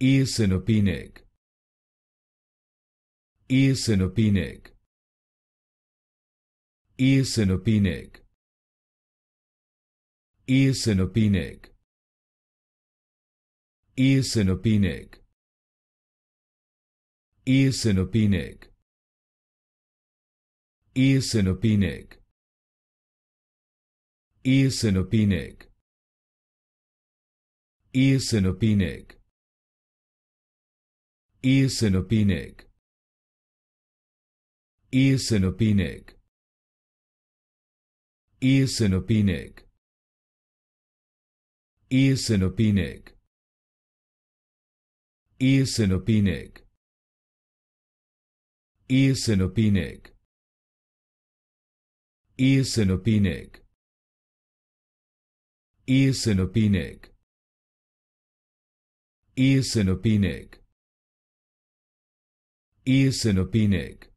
eosinopenic eosinopenic eosinopenic eosinopenic eosinopenic eosinopenic eosinopenic eosinopenic eosinopenic eosinopenic eosinopenic eosinopenic eosinopenic eosinopenic eosinopenic eosinopenic eosinopenic eosinopenic opinic.